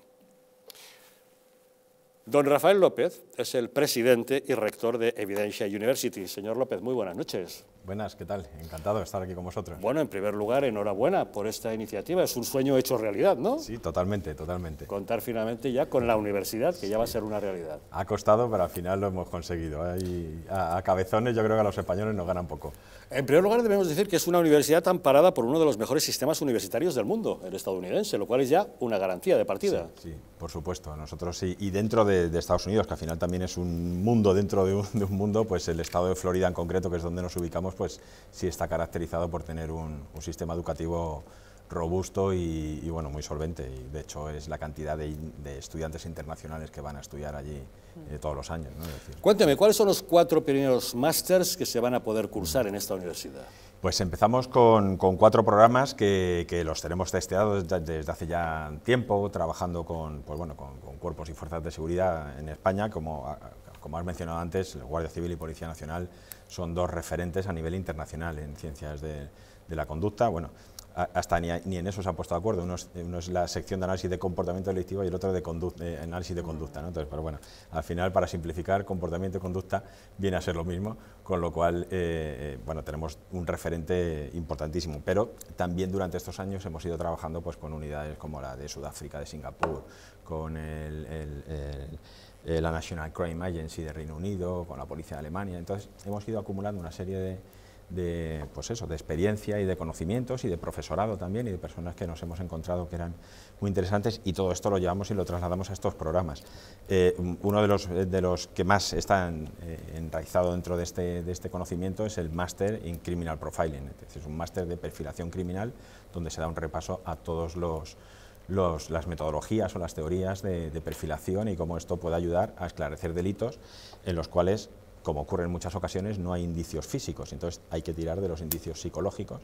Don Rafael López es el presidente y rector de Evidencia University. Señor López, muy buenas noches. Buenas, ¿qué tal? Encantado de estar aquí con vosotros. Bueno, en primer lugar, enhorabuena por esta iniciativa. Es un sueño hecho realidad, ¿no? Sí, totalmente, totalmente. Contar finalmente ya con la universidad, que ya va a ser una realidad. Ha costado, pero al final lo hemos conseguido. ¿eh? a, cabezones yo creo que a los españoles nos ganan poco. En primer lugar, debemos decir que es una universidad amparada por uno de los mejores sistemas universitarios del mundo, el estadounidense, lo cual es ya una garantía de partida. Sí, por supuesto. Nosotros sí. Y dentro de Estados Unidos, que al final también también es un mundo dentro de un, mundo, pues el estado de Florida en concreto, que es donde nos ubicamos, pues sí está caracterizado por tener un sistema educativo robusto y, bueno, muy solvente. Y de hecho es la cantidad de, estudiantes internacionales que van a estudiar allí eh, mm. todos los años. Cuénteme, ¿cuáles son los cuatro primeros másters que se van a poder cursar en esta universidad? Pues empezamos con, cuatro programas que, los tenemos testeados desde hace ya tiempo, trabajando con, pues bueno, con, cuerpos y fuerzas de seguridad en España, como como has mencionado antes, el Guardia Civil y Policía Nacional son dos referentes a nivel internacional en ciencias de, la conducta. Bueno, hasta ni, en eso se ha puesto de acuerdo. Uno es, la sección de análisis de comportamiento delictivo y el otro de eh, análisis de conducta. Entonces, pero bueno, al final, para simplificar, comportamiento y conducta viene a ser lo mismo, con lo cual, eh, eh, bueno, tenemos un referente importantísimo. Pero también durante estos años hemos ido trabajando pues, con unidades como la de Sudáfrica, de Singapur, con el la National Crime Agency de Reino Unido, con la Policía de Alemania. Entonces, hemos ido acumulando una serie de de, pues de experiencia y de conocimientos y de profesorado también y de personas que nos hemos encontrado que eran muy interesantes y todo esto lo llevamos y lo trasladamos a estos programas. Eh, uno eh, de los, que más está eh, enraizado dentro de este, de este conocimiento es el Máster in Criminal Profiling, es un máster de perfilación criminal donde se da un repaso a todos los las metodologías o las teorías de, perfilación y cómo esto puede ayudar a esclarecer delitos en los cuales como ocurre en muchas ocasiones, no hay indicios físicos, entonces hay que tirar de los indicios psicológicos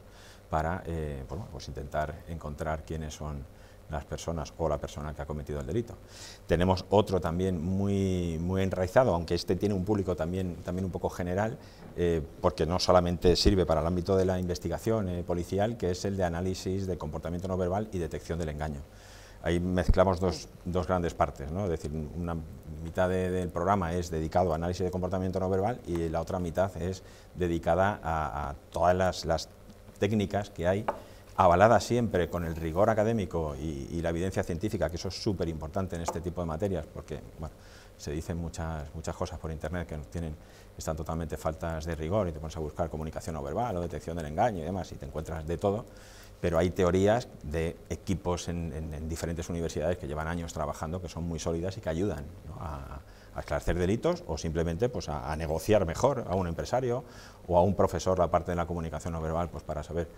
para eh, pues pues intentar encontrar quiénes son las personas o la persona que ha cometido el delito. Tenemos otro también muy, muy enraizado, aunque este tiene un público también, también un poco general, eh, porque no solamente sirve para el ámbito de la investigación eh, policial, que es el de análisis de comportamiento no verbal y detección del engaño ahí mezclamos dos, dos grandes partes, ¿no? es decir, una mitad del programa es dedicado a análisis de comportamiento no verbal y la otra mitad es dedicada a, todas las, técnicas que hay, avaladas siempre con el rigor académico y, la evidencia científica, que eso es súper importante en este tipo de materias, porque se dicen muchas, muchas cosas por Internet que tienen, están totalmente faltas de rigor y te pones a buscar comunicación no verbal o detección del engaño y demás y te encuentras de todo pero hay teorías de equipos en, diferentes universidades que llevan años trabajando, que son muy sólidas y que ayudan a, esclarecer delitos o simplemente pues, a, negociar mejor a un empresario o a un profesor la parte de la comunicación no verbal pues, para saber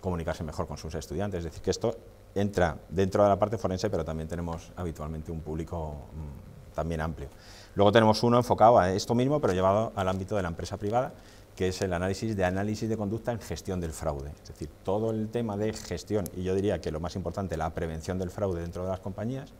comunicarse mejor con sus estudiantes. Es decir, que esto entra dentro de la parte forense, pero también tenemos habitualmente un público mm, también amplio. Luego tenemos uno enfocado a esto mismo, pero llevado al ámbito de la empresa privada, que es el análisis de análisis de conducta en gestión del fraude. Es decir, todo el tema de gestión, y yo diría que lo más importante, la prevención del fraude dentro de las compañías,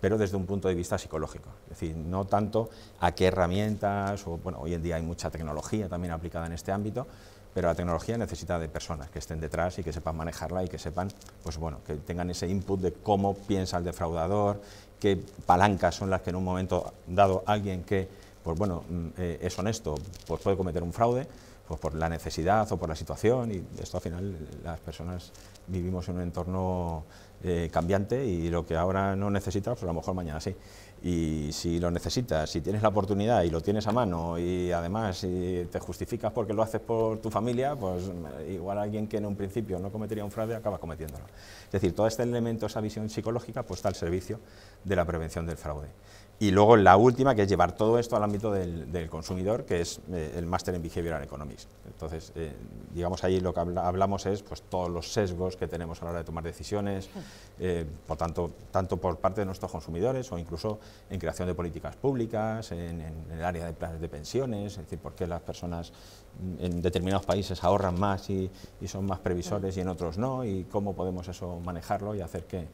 pero desde un punto de vista psicológico. Es decir, no tanto a qué herramientas, o bueno, hoy en día hay mucha tecnología también aplicada en este ámbito, pero la tecnología necesita de personas que estén detrás y que sepan manejarla y que sepan, pues bueno, que tengan ese input de cómo piensa el defraudador, qué palancas son las que en un momento dado alguien que pues bueno, mm, eh, es honesto, pues puede cometer un fraude, pues por la necesidad o por la situación, y esto al final las personas vivimos en un entorno eh, cambiante y lo que ahora no necesitas, pues a lo mejor mañana sí. Y si lo necesitas, si tienes la oportunidad y lo tienes a mano y además si te justificas porque lo haces por tu familia, pues mm, igual alguien que en un principio no cometería un fraude acaba cometiéndolo. Es decir, todo este elemento, esa visión psicológica, pues está al servicio de la prevención del fraude. Y luego la última, que es llevar todo esto al ámbito del, consumidor, que es eh, el máster en Behavioral Economics. Entonces, eh, digamos, ahí lo que hablamos es pues, todos los sesgos que tenemos a la hora de tomar decisiones, eh, por tanto, tanto por parte de nuestros consumidores o incluso en creación de políticas públicas, en, el área de planes de pensiones, es decir, por qué las personas en determinados países ahorran más y son más previsores y en otros no, y cómo podemos eso manejarlo y hacer que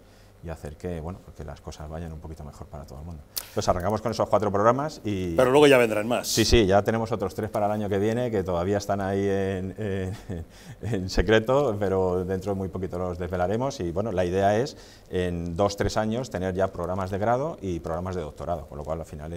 y hacer que, bueno, pues que las cosas vayan un poquito mejor para todo el mundo. Entonces, pues arrancamos con esos cuatro programas y... Pero luego ya vendrán más. Sí, sí, ya tenemos otros tres para el año que viene que todavía están ahí en, <laughs> secreto, pero dentro de muy poquito los desvelaremos y bueno, la idea es en dos, tres años tener ya programas de grado y programas de doctorado, con lo cual al final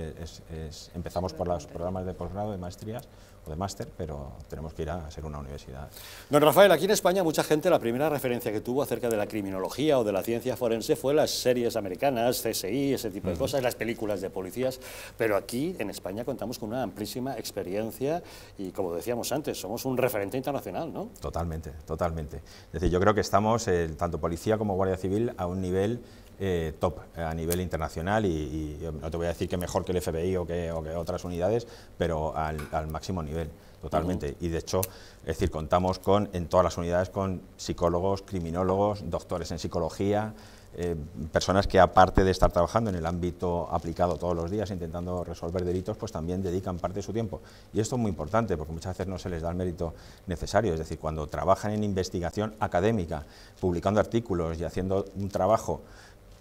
empezamos por los programas de posgrado, de maestrías, de máster, pero tenemos que ir a ser una universidad. Don Rafael, aquí en España mucha gente, la primera referencia que tuvo acerca de la criminología o de la ciencia forense fue las series americanas, CSI, ese tipo de cosas, las películas de policías, pero aquí en España contamos con una amplísima experiencia y como decíamos antes, somos un referente internacional, ¿no? Totalmente, totalmente. Es decir, yo creo que estamos, eh, tanto policía como Guardia Civil, a un nivel eh, top a nivel internacional y, no te voy a decir que mejor que el FBI o que, que otras unidades, pero al, máximo nivel, totalmente. Y de hecho, es decir, contamos con, en todas las unidades con psicólogos, criminólogos, doctores en psicología, eh, personas que aparte de estar trabajando en el ámbito aplicado todos los días intentando resolver delitos, pues también dedican parte de su tiempo. Y esto es muy importante porque muchas veces no se les da el mérito necesario, es decir, cuando trabajan en investigación académica, publicando artículos y haciendo un trabajo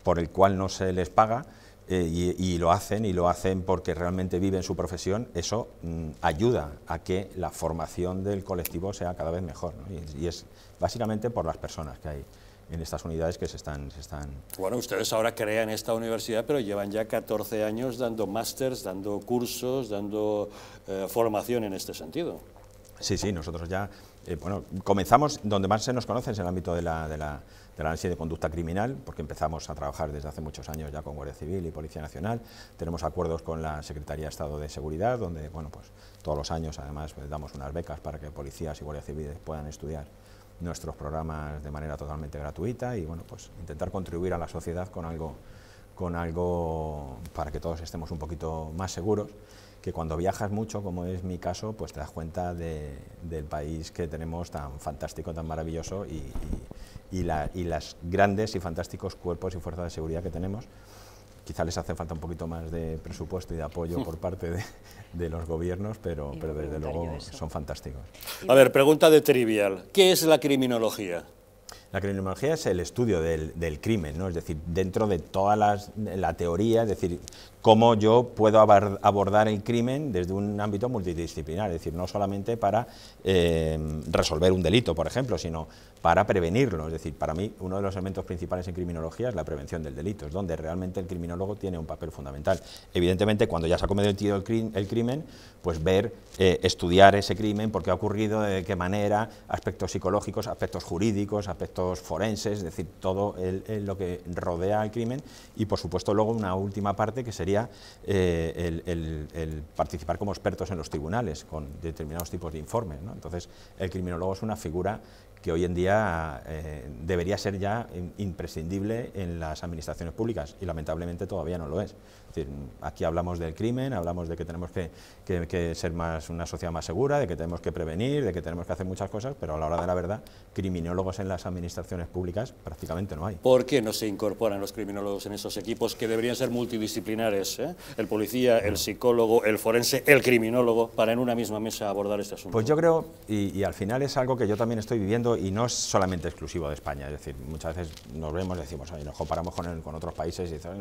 por el cual no se les paga eh, y, lo hacen y lo hacen porque realmente viven su profesión, eso mm, ayuda a que la formación del colectivo sea cada vez mejor. Y, es básicamente por las personas que hay en estas unidades que se están, se están... Bueno, ustedes ahora crean esta universidad, pero llevan ya 14 años dando másters, dando cursos, dando eh, formación en este sentido. Sí, sí, nosotros ya, eh, bueno, comenzamos donde más se nos conoce, es en el ámbito de la del análisis de conducta criminal, porque empezamos a trabajar desde hace muchos años ya con Guardia Civil y Policía Nacional. Tenemos acuerdos con la Secretaría de Estado de Seguridad, donde bueno, pues, todos los años además pues, damos unas becas para que policías y guardias civiles puedan estudiar nuestros programas de manera totalmente gratuita y bueno, pues, intentar contribuir a la sociedad con algo con algo para que todos estemos un poquito más seguros, que cuando viajas mucho, como es mi caso, pues te das cuenta del país que tenemos tan fantástico, tan maravilloso y, y, las grandes y fantásticos cuerpos y fuerzas de seguridad que tenemos quizá les hace falta un poquito más de presupuesto y de apoyo por <laughs> parte de, los gobiernos, pero, pero desde luego son fantásticos. A ver, pregunta de trivial. ¿Qué es la criminología? La criminología es el estudio del, crimen, ¿no? es decir, dentro de toda la teoría, es decir, cómo yo puedo abordar el crimen desde un ámbito multidisciplinar, es decir, no solamente para eh, resolver un delito, por ejemplo, sino para prevenirlo. Es decir, para mí uno de los elementos principales en criminología es la prevención del delito, es donde realmente el criminólogo tiene un papel fundamental. Evidentemente, cuando ya se ha cometido el, crimen, pues ver, eh, estudiar ese crimen, por qué ha ocurrido, de qué manera, aspectos psicológicos, aspectos jurídicos, aspectos forenses, es decir, todo lo que rodea al crimen y, por supuesto, luego una última parte que sería eh, el, participar como expertos en los tribunales con determinados tipos de informes. Entonces, el criminólogo es una figura que hoy en día eh, debería ser ya imprescindible en las administraciones públicas y lamentablemente todavía no lo es. Es decir, aquí hablamos del crimen, hablamos de que tenemos que, ser más una sociedad más segura, de que tenemos que prevenir, de que tenemos que hacer muchas cosas, pero a la hora de la verdad, criminólogos en las administraciones públicas prácticamente no hay. ¿Por qué no se incorporan los criminólogos en esos equipos que deberían ser multidisciplinares? Eh? El policía, el psicólogo, el forense, el criminólogo, para en una misma mesa abordar este asunto. Pues yo creo, y, al final es algo que yo también estoy viviendo y no es solamente exclusivo de España, es decir, muchas veces nos vemos y decimos, oye, nos comparamos con, con otros países y decimos,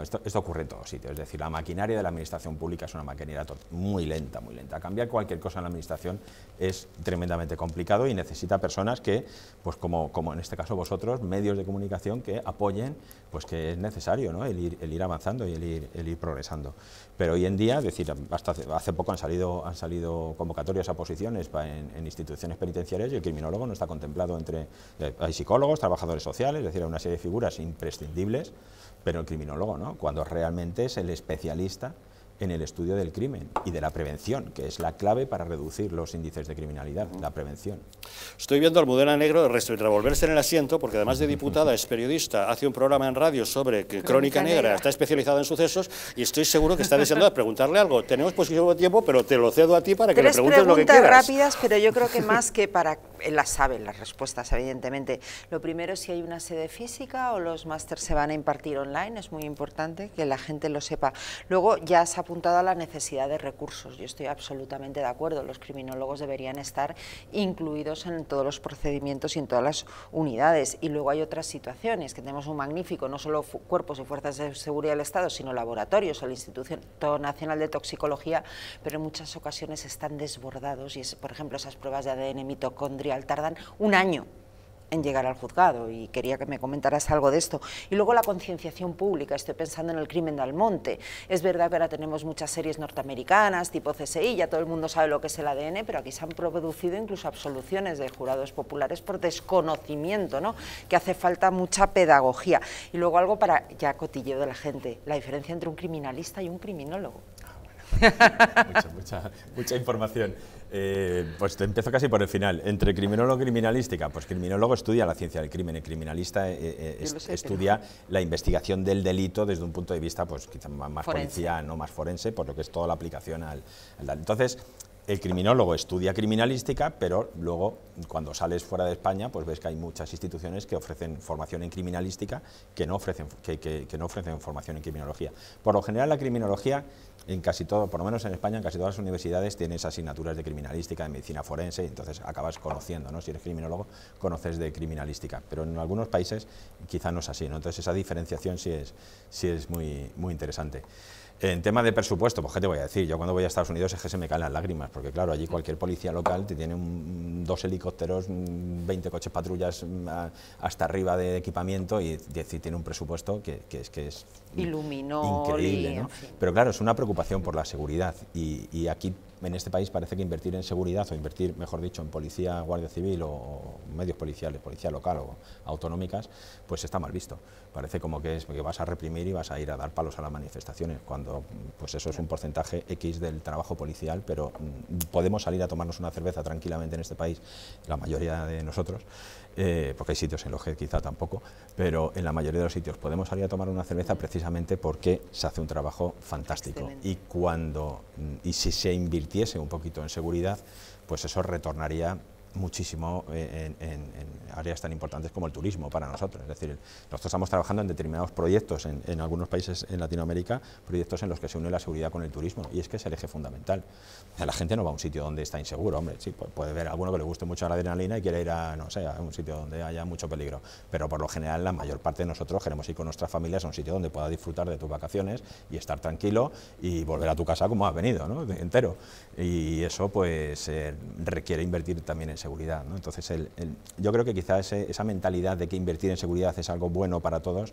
esto, ocurre en todos sitios, es decir, la maquinaria de la administración pública es una maquinaria muy lenta, muy lenta. Cambiar cualquier cosa en la administración es tremendamente complicado y necesita personas que, pues como, en este caso vosotros, medios de comunicación que apoyen, pues que es necesario el, ir, avanzando y el ir, progresando. Pero hoy en día, es decir, hace poco han salido, convocatorias a posiciones en, en instituciones penitenciarias y el criminólogo no está contemplado entre, eh, hay psicólogos, trabajadores sociales, es decir, hay una serie de figuras imprescindibles pero el criminólogo no, cuando realmente es el especialista en el estudio del crimen y de la prevención, que es la clave para reducir los índices de criminalidad, la prevención. Estoy viendo a Almudena Negro revolverse en el asiento, porque además de diputada es periodista, hace un programa en radio sobre Crónica, Negra, está especializada en sucesos y estoy seguro que está deseando preguntarle algo. Tenemos poquísimo tiempo, pero te lo cedo a ti para que le preguntes lo que quieras. preguntas rápidas, pero yo creo que más que para... las saben las respuestas, evidentemente. Lo primero si hay una sede física o los másteres se van a impartir online, es muy importante que la gente lo sepa. Luego ya se ha apuntado a la necesidad de recursos. Yo estoy absolutamente de acuerdo. Los criminólogos deberían estar incluidos en todos los procedimientos y en todas las unidades. Y luego hay otras situaciones, que tenemos un magnífico, no solo cuerpos y fuerzas de seguridad del Estado, sino laboratorios o el Instituto Nacional de Toxicología, pero en muchas ocasiones están desbordados y, es, por ejemplo, esas pruebas de ADN mitocondrial tardan un año en llegar al juzgado y quería que me comentaras algo de esto. Y luego la concienciación pública, estoy pensando en el crimen del monte. Es verdad que ahora tenemos muchas series norteamericanas, tipo CSI, ya todo el mundo sabe lo que es el ADN, pero aquí se han producido incluso absoluciones de jurados populares por desconocimiento, ¿no? que hace falta mucha pedagogía. Y luego algo para ya cotilleo de la gente, la diferencia entre un criminalista y un criminólogo. Ah, <laughs> mucha, mucha información. Eh, pues te empiezo casi por el final. Entre criminólogo y criminalística, pues criminólogo estudia la ciencia del crimen, el criminalista eh, eh, estudia la investigación del delito desde un punto de vista, pues quizá más policía, no más forense, por lo que es toda la aplicación al, Entonces, el criminólogo estudia criminalística, pero luego cuando sales fuera de España, pues ves que hay muchas instituciones que ofrecen formación en criminalística que no ofrecen, que no ofrecen formación en criminología. Por lo general, la criminología en casi todo, por lo menos en España, en casi todas las universidades tienes asignaturas de criminalística, de medicina forense, y entonces acabas conociendo, ¿no? Si eres criminólogo, conoces de criminalística, pero en algunos países quizá no es así, Entonces esa diferenciación sí es, es muy, muy interesante. En tema de presupuesto, pues qué te voy a decir, yo cuando voy a Estados Unidos es que se me caen las lágrimas, porque claro, allí cualquier policía local te tiene dos helicópteros, 20 mm, coches patrullas mm, hasta arriba de equipamiento y, tiene un presupuesto que, es que es increíble. Pero claro, es una preocupación por la seguridad y, y aquí en este país parece que invertir en seguridad o invertir, mejor dicho, en policía, guardia civil o, medios policiales, policía local o autonómicas, pues está mal visto. Parece como que que vas a reprimir y vas a ir a dar palos a las manifestaciones, cuando pues eso es un porcentaje X del trabajo policial, pero mm, podemos salir a tomarnos una cerveza tranquilamente en este país, la mayoría de nosotros, eh, porque hay sitios en los que quizá tampoco, pero en la mayoría de los sitios podemos salir a tomar una cerveza precisamente porque se hace un trabajo fantástico. Y cuando mm, y si se invirtiese un poquito en seguridad, pues eso retornaría muchísimo eh, en, áreas tan importantes como el turismo para nosotros. Es decir, nosotros estamos trabajando en determinados proyectos en, algunos países en Latinoamérica, proyectos en los que se une la seguridad con el turismo, y es que es el eje fundamental. La gente no va a un sitio donde está inseguro, hombre, sí, puede haber alguno que le guste mucho la adrenalina y quiere ir a, no sé, un sitio donde haya mucho peligro, pero por lo general la mayor parte de nosotros queremos ir con nuestras familias a un sitio donde pueda disfrutar de tus vacaciones y estar tranquilo y volver a tu casa como has venido, ¿no? entero. Y eso pues eh, requiere invertir también en seguridad. ¿no? Entonces, yo creo que quizá esa mentalidad de que invertir en seguridad es algo bueno para todos,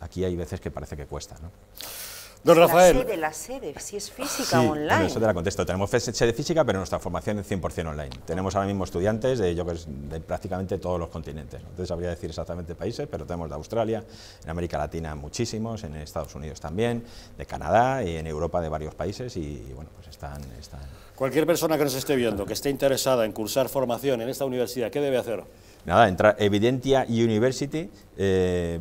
aquí hay veces que parece que cuesta. ¿no? Don Rafael. La sede, la sede, si es física o online. eso te la contesto. Tenemos sede física, pero nuestra formación es 100% online. Tenemos ahora mismo estudiantes de, prácticamente todos los continentes. Entonces, habría decir exactamente países, pero tenemos de Australia, en América Latina muchísimos, en Estados Unidos también, de Canadá y en Europa de varios países. Y, bueno, pues están, están Cualquier persona que nos esté viendo, que esté interesada en cursar formación en esta universidad, ¿qué debe hacer? Nada, entra evidentiauniversity.com, eh,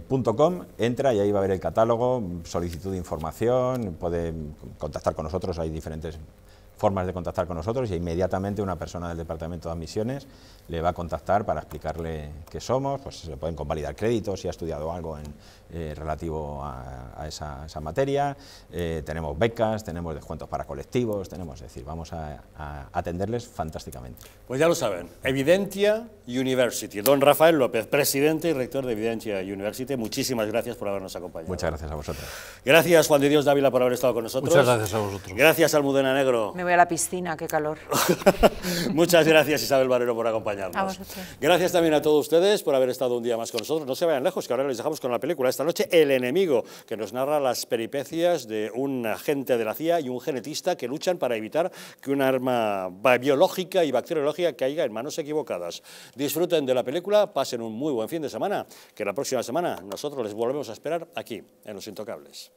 entra y ahí va a ver el catálogo, solicitud de información, puede contactar con nosotros, hay diferentes formas de contactar con nosotros y inmediatamente una persona del departamento de admisiones le va a contactar para explicarle qué somos, pues se pueden convalidar créditos si ha estudiado algo en, eh, relativo a, esa, materia, eh, tenemos becas, tenemos descuentos para colectivos, tenemos, es decir, vamos a, atenderles fantásticamente. Pues ya lo saben, Evidentia University. Don Rafael López, presidente y rector de Evidentia University, muchísimas gracias por habernos acompañado. Muchas gracias a vosotros. Gracias Juan de Dios Dávila por haber estado con nosotros. Muchas gracias a vosotros. Gracias Almudena Negro voy a la piscina, qué calor. <laughs> Muchas gracias Isabel Barero por acompañarnos. Gracias también a todos ustedes por haber estado un día más con nosotros. No se vayan lejos, que ahora les dejamos con la película esta noche, El enemigo, que nos narra las peripecias de un agente de la CIA y un genetista que luchan para evitar que un arma biológica y bacteriológica caiga en manos equivocadas. Disfruten de la película, pasen un muy buen fin de semana, que la próxima semana nosotros les volvemos a esperar aquí, en Los Intocables.